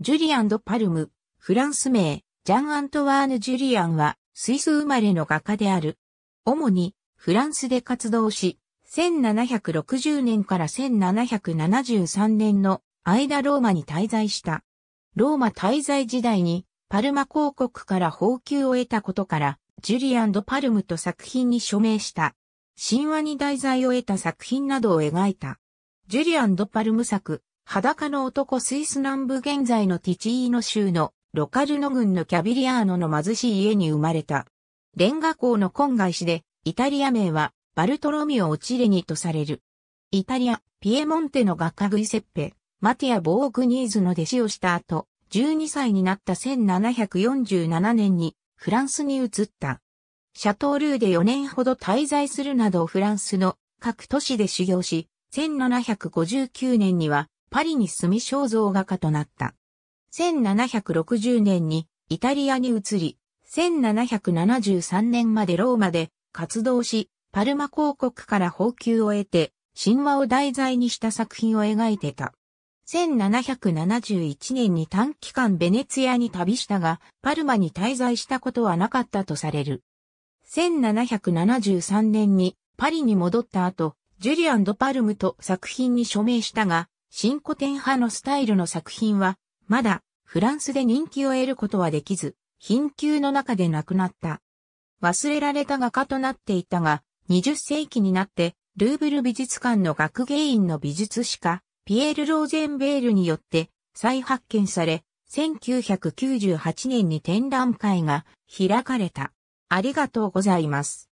ジュリアン・ド・パルム、フランス名、ジャン・アントワーヌ・ジュリアンは、スイス生まれの画家である。主に、フランスで活動し、1760年から1773年の間ローマに滞在した。ローマ滞在時代に、パルマ公国から報給を得たことから、ジュリアン・ド・パルムと作品に署名した。神話に題材を得た作品などを描いた。ジュリアン・ド・パルム作、裸の男スイス南部現在のティチーノ州のロカルノ郡のキャビリアーノの貧しい家に生まれた。レンガ港の婚外子で、イタリア名はバルトロミオ・オチレニとされる。イタリア、ピエモンテの画家グイセッペ、マティア・ボーグニーズの弟子をした後、12歳になった1747年にフランスに移った。シャトールーで4年ほど滞在するなどフランスの各都市で修行し、1759年にはパリに住み肖像画家となった。1760年にイタリアに移り、1773年までローマで活動し、パルマ広告から報給を得て、神話を題材にした作品を描いてた。1771年に短期間ベネツィアに旅したが、パルマに滞在したことはなかったとされる。1773年にパリに戻った後、ジュリアン・ド・パルムと作品に署名したが、新古典派のスタイルの作品は、まだフランスで人気を得ることはできず、貧窮の中で亡くなった。忘れられた画家となっていたが、20世紀になって、ルーブル美術館の学芸員の美術史家、ピエール・ローゼンベールによって再発見され、1998年に展覧会が開かれた。ありがとうございます。